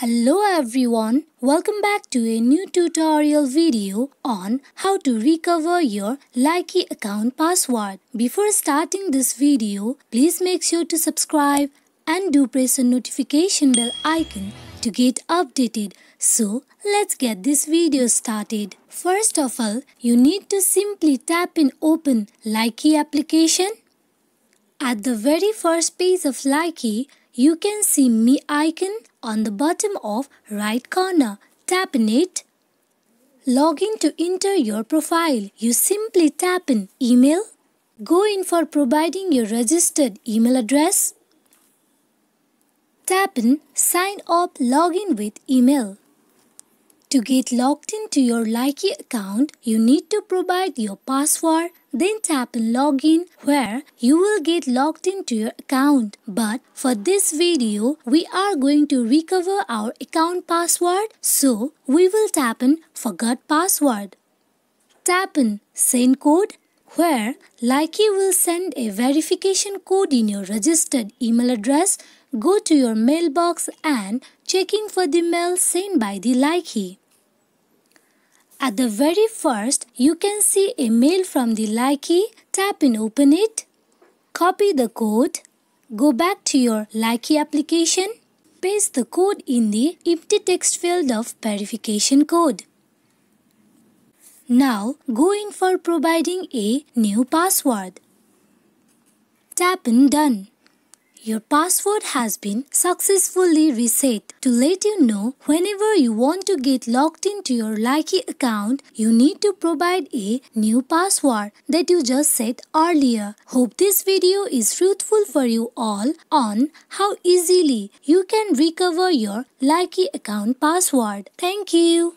Hello everyone, welcome back to a new tutorial video on how to recover your Likee account password. Before starting this video, please make sure to subscribe and do press the notification bell icon to get updated. So let's get this video started. First of all, you need to simply tap in open Likee application. At the very first page of Likee, you can see me icon on the bottom of right corner. Tap in it. Login to enter your profile. You simply tap in email. Go in for providing your registered email address. Tap in sign up login with email. To get logged into your Likee account, you need to provide your password, then tap login where you will get logged into your account. But for this video, we are going to recover our account password, so we will tap in forgot password. Tap in send code where Likey will send a verification code in your registered email address, go to your mailbox and checking for the mail sent by the Likey. At the very first, you can see a mail from the Likey, tap and open it, copy the code, go back to your Likey application, paste the code in the empty text field of verification code. Now go in for providing a new password. Tap in Done. Your password has been successfully reset. To let you know, whenever you want to get logged into your Likey account, you need to provide a new password that you just set earlier. Hope this video is fruitful for you all on how easily you can recover your Likey account password. Thank you.